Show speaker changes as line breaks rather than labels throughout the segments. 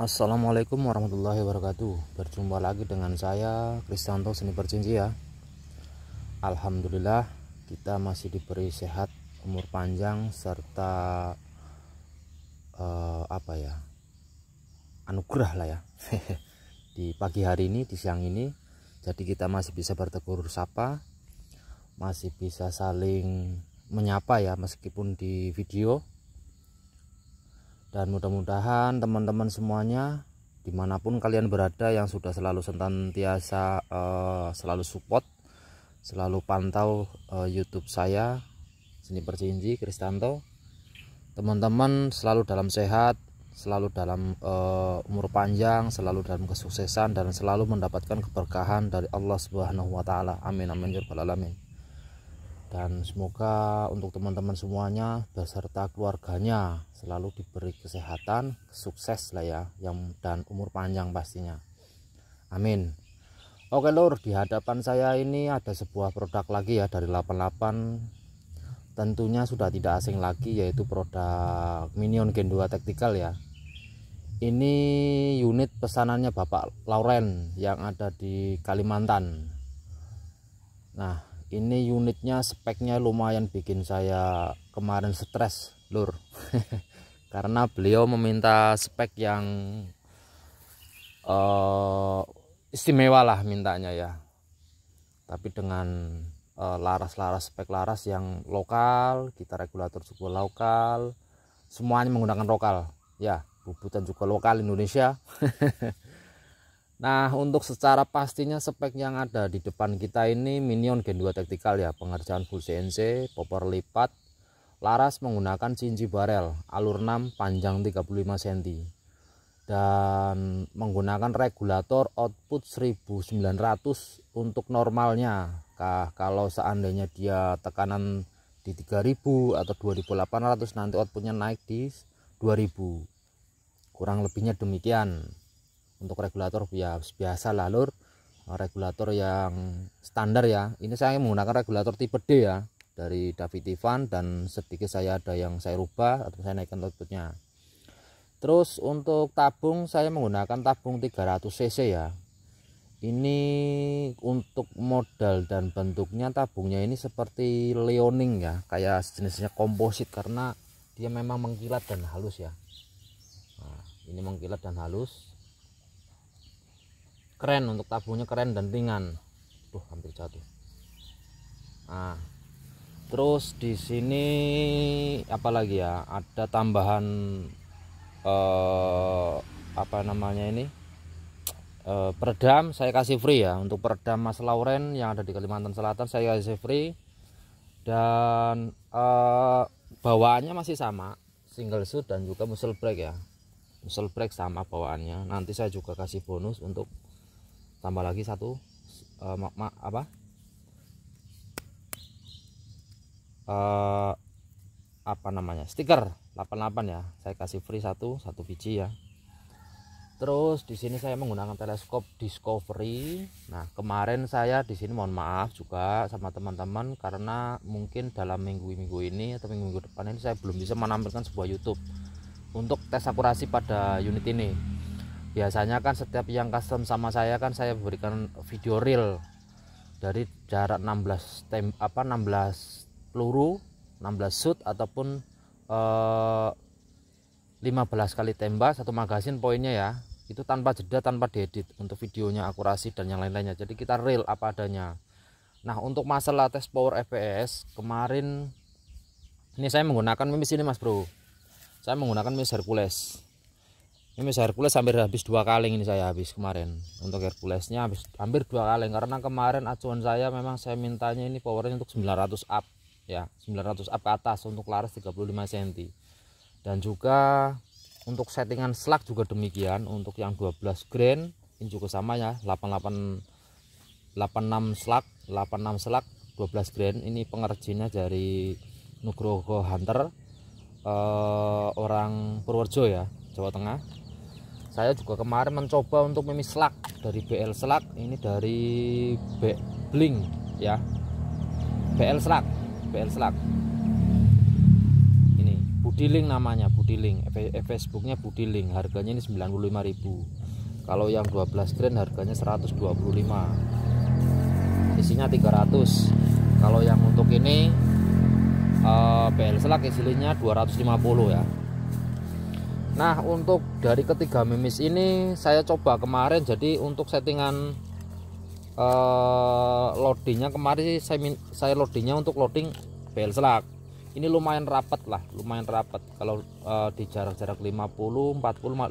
Assalamualaikum warahmatullahi wabarakatuh Berjumpa lagi dengan saya Kristanto Seni Percinci ya Alhamdulillah kita masih diberi sehat umur panjang serta uh, apa ya anugerah lah ya di pagi hari ini di siang ini jadi kita masih bisa bertegur sapa masih bisa saling menyapa ya meskipun di video dan mudah-mudahan teman-teman semuanya dimanapun kalian berada yang sudah selalu senantiasa uh, eh, selalu support selalu pantau uh, YouTube saya seni percinci Kristanto teman-teman selalu dalam sehat selalu dalam uh, umur panjang selalu dalam kesuksesan dan selalu mendapatkan keberkahan dari Allah Subhanahu Wa amin amin ya alamin dan semoga untuk teman-teman semuanya beserta keluarganya selalu diberi kesehatan, sukses lah ya, yang dan umur panjang pastinya. Amin. Oke Lor di hadapan saya ini ada sebuah produk lagi ya dari 88 tentunya sudah tidak asing lagi yaitu produk Minion Gen 2 Tactical ya. Ini unit pesanannya Bapak Lauren yang ada di Kalimantan. Nah, ini unitnya speknya lumayan bikin saya kemarin stres lur karena beliau meminta spek yang uh, istimewa lah mintanya ya tapi dengan eh, laras-laras uh, spek laras yang lokal kita regulator juga lokal semuanya menggunakan lokal ya bubutan juga lokal Indonesia Nah untuk secara pastinya spek yang ada di depan kita ini Minion Gen 2 Tactical ya pengerjaan full CNC, popor lipat, laras menggunakan cinci barel alur 6 panjang 35 cm dan menggunakan regulator output 1900 untuk normalnya nah, kalau seandainya dia tekanan di 3000 atau 2800 nanti outputnya naik di 2000 kurang lebihnya demikian untuk regulator ya biasa lah lur regulator yang standar ya ini saya menggunakan regulator tipe D ya dari David Ivan dan sedikit saya ada yang saya rubah atau saya naikkan outputnya terus untuk tabung saya menggunakan tabung 300 cc ya ini untuk modal dan bentuknya tabungnya ini seperti leoning ya kayak jenisnya komposit karena dia memang mengkilat dan halus ya nah, ini mengkilat dan halus keren untuk tabungnya keren dan ringan tuh hampir jatuh nah terus di sini apalagi ya ada tambahan eh, apa namanya ini eh, peredam saya kasih free ya untuk peredam Mas Lauren yang ada di Kalimantan Selatan saya kasih free dan eh, bawaannya masih sama single shoot dan juga muscle brake ya muscle brake sama bawaannya nanti saya juga kasih bonus untuk tambah lagi satu uh, ma ma apa uh, apa namanya stiker 88 ya saya kasih free satu satu biji ya terus di sini saya menggunakan teleskop discovery nah kemarin saya di sini mohon maaf juga sama teman-teman karena mungkin dalam minggu-minggu ini atau minggu-minggu depan ini saya belum bisa menampilkan sebuah YouTube untuk tes akurasi pada unit ini biasanya kan setiap yang custom sama saya kan saya berikan video reel dari jarak 16 tem apa 16 peluru 16 shoot ataupun eh, 15 kali tembak satu magasin poinnya ya itu tanpa jeda tanpa diedit untuk videonya akurasi dan yang lain-lainnya jadi kita real apa adanya nah untuk masalah tes power FPS kemarin ini saya menggunakan mimis ini mas bro saya menggunakan mimis Hercules ini mis Hercules hampir habis dua kaleng ini saya habis kemarin untuk Herculesnya habis hampir dua kaleng karena kemarin acuan saya memang saya mintanya ini powernya untuk 900 up ya 900 up ke atas untuk laras 35 cm dan juga untuk settingan slug juga demikian untuk yang 12 grain ini juga sama ya 88 86 slug 86 slug 12 grain ini pengerjinya dari Nugroho Hunter eh, orang Purworejo ya Jawa Tengah saya juga kemarin mencoba untuk memis selak dari BL selak ini dari B bling ya BL selak BL selak ini budiling namanya budiling e eh, Facebooknya budiling harganya ini 95.000 kalau yang 12 tren harganya 125 isinya 300 kalau yang untuk ini uh, BL selak isinya 250 ya Nah untuk dari ketiga mimis ini saya coba kemarin jadi untuk settingan eh, loadingnya kemarin saya saya loadingnya untuk loading bel selak ini lumayan rapat lah lumayan rapat kalau uh, di jarak-jarak 50 40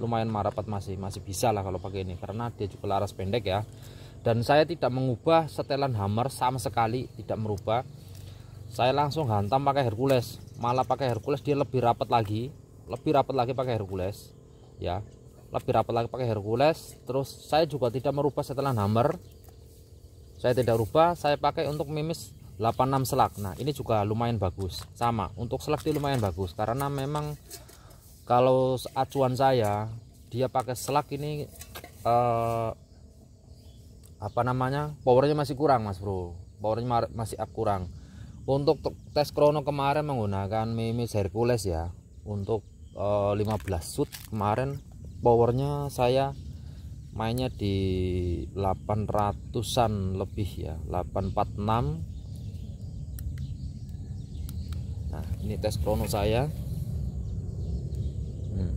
lumayan marapat masih masih bisa lah kalau pakai ini karena dia juga laras pendek ya dan saya tidak mengubah setelan hammer sama sekali tidak merubah saya langsung hantam pakai Hercules malah pakai Hercules dia lebih rapat lagi lebih rapat lagi pakai Hercules ya lebih rapat lagi pakai Hercules terus saya juga tidak merubah setelan hammer saya tidak rubah saya pakai untuk mimis 86 selak nah ini juga lumayan bagus sama untuk selak di lumayan bagus karena memang kalau acuan saya dia pakai selak ini eh, apa namanya powernya masih kurang mas bro powernya masih kurang untuk tes krono kemarin menggunakan mimis Hercules ya untuk 15 eh, shoot kemarin powernya saya mainnya di 800an lebih ya 846 nah ini tes krono saya hmm.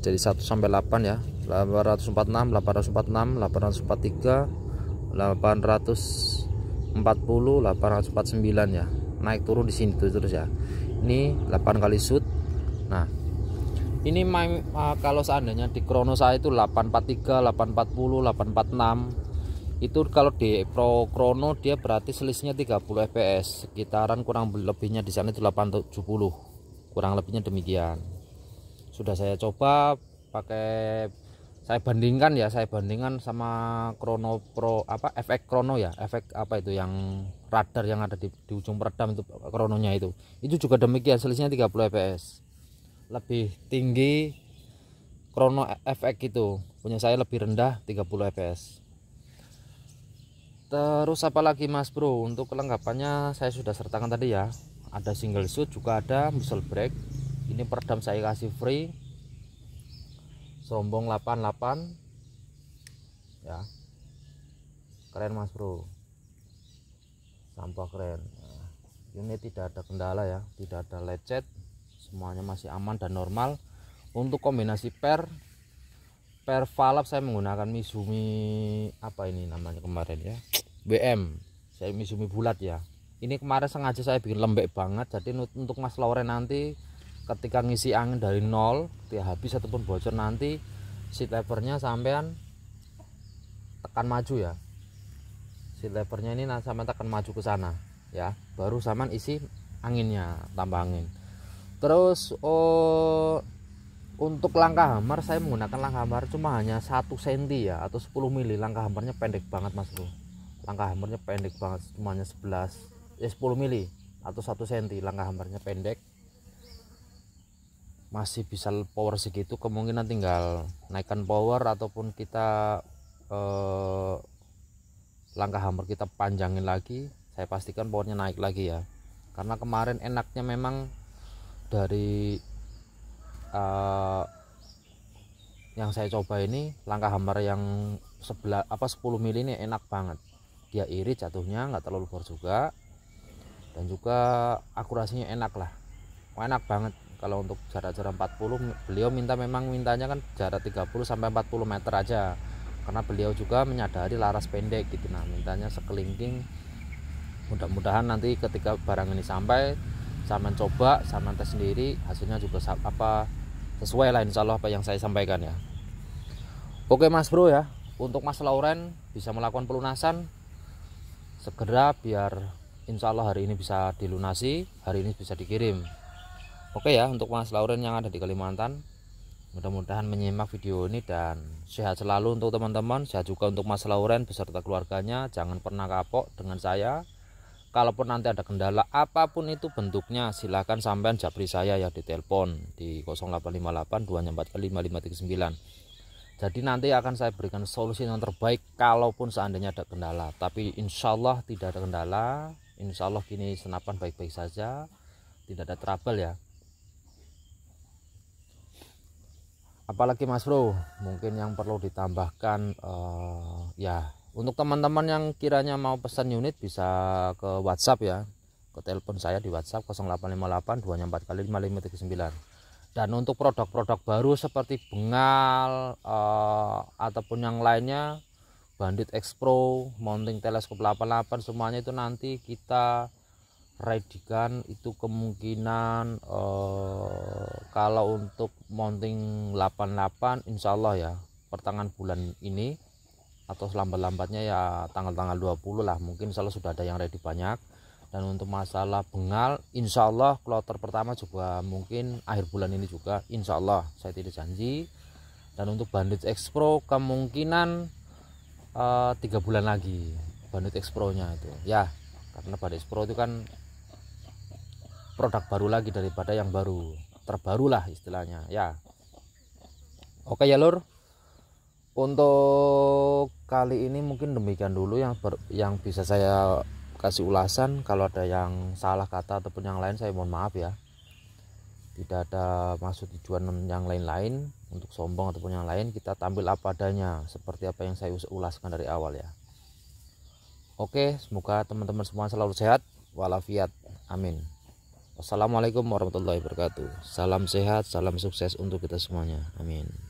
jadi 1 sampai 8 ya 846 846 843 840 849 ya naik turun di sini terus ya ini 8 kali shoot Nah, ini main, uh, kalau seandainya di krono saya itu 843, 840, 846 itu kalau di pro krono dia berarti selisihnya 30 fps sekitaran kurang lebihnya di sana itu 870 kurang lebihnya demikian sudah saya coba pakai saya bandingkan ya saya bandingkan sama krono pro apa efek krono ya efek apa itu yang radar yang ada di, di ujung peredam itu krononya itu itu juga demikian selisihnya 30 fps lebih tinggi Krono efek itu punya saya lebih rendah 30 fps terus apalagi mas bro untuk kelengkapannya saya sudah sertakan tadi ya ada single shoot juga ada muscle break. ini peredam saya kasih free sombong 88 ya keren mas bro sampah keren ini tidak ada kendala ya tidak ada lecet semuanya masih aman dan normal untuk kombinasi per per valve saya menggunakan Mizumi apa ini namanya kemarin ya BM saya Mizumi bulat ya ini kemarin sengaja saya bikin lembek banget jadi untuk Mas Loren nanti ketika ngisi angin dari nol dia habis ataupun bocor nanti seat levernya sampean tekan maju ya seat levernya ini sampean tekan maju ke sana ya baru saman isi anginnya tambah angin terus oh untuk langkah hammer saya menggunakan langkah hammer cuma hanya 1 cm ya atau 10 mili langkah hammernya pendek banget mas bro langkah hammernya pendek banget cuma hanya 11 ya 10 mili atau 1 cm langkah hammernya pendek masih bisa power segitu kemungkinan tinggal naikkan power ataupun kita eh, langkah hammer kita panjangin lagi saya pastikan powernya naik lagi ya karena kemarin enaknya memang dari uh, yang saya coba ini langkah hammer yang sebelah apa 10 mili ini enak banget dia iri jatuhnya nggak terlalu bor juga dan juga akurasinya enak lah enak banget kalau untuk jarak-jarak 40 beliau minta memang mintanya kan jarak 30 sampai 40 meter aja karena beliau juga menyadari laras pendek gitu nah mintanya sekelingking mudah-mudahan nanti ketika barang ini sampai Saman coba, sama tes sendiri, hasilnya juga apa sesuai lah insya Allah apa yang saya sampaikan ya. Oke Mas Bro ya, untuk Mas Lauren bisa melakukan pelunasan segera biar insya Allah hari ini bisa dilunasi, hari ini bisa dikirim. Oke ya untuk Mas Lauren yang ada di Kalimantan, mudah-mudahan menyimak video ini dan sehat selalu untuk teman-teman, sehat juga untuk Mas Lauren beserta keluarganya. Jangan pernah kapok dengan saya kalaupun nanti ada kendala apapun itu bentuknya silahkan sampean japri saya ya di telepon di 0858 jadi nanti akan saya berikan solusi yang terbaik kalaupun seandainya ada kendala tapi insya Allah tidak ada kendala insya Allah kini senapan baik-baik saja tidak ada trouble ya apalagi mas bro mungkin yang perlu ditambahkan uh, ya untuk teman-teman yang kiranya mau pesan unit bisa ke WhatsApp ya. Ke telepon saya di WhatsApp 0858 24 kali 5539. Dan untuk produk-produk baru seperti bengal uh, ataupun yang lainnya Bandit X Pro, mounting teleskop 88 semuanya itu nanti kita radikan itu kemungkinan eh, kalau untuk mounting 88 insya Allah ya pertengahan bulan ini atau lambat lambatnya ya tanggal-tanggal 20 lah mungkin Allah sudah ada yang ready banyak dan untuk masalah bengal insya Allah kloter pertama juga mungkin akhir bulan ini juga insya Allah saya tidak janji dan untuk bandit Expro kemungkinan eh, tiga uh, bulan lagi bandit Expro nya itu ya karena bandit Expro itu kan produk baru lagi daripada yang baru terbaru lah istilahnya ya oke ya lur untuk kali ini mungkin demikian dulu yang ber, yang bisa saya kasih ulasan kalau ada yang salah kata ataupun yang lain saya mohon maaf ya tidak ada maksud tujuan yang lain-lain untuk sombong ataupun yang lain kita tampil apa adanya seperti apa yang saya ulaskan dari awal ya oke semoga teman-teman semua selalu sehat walafiat amin assalamualaikum warahmatullahi wabarakatuh salam sehat salam sukses untuk kita semuanya amin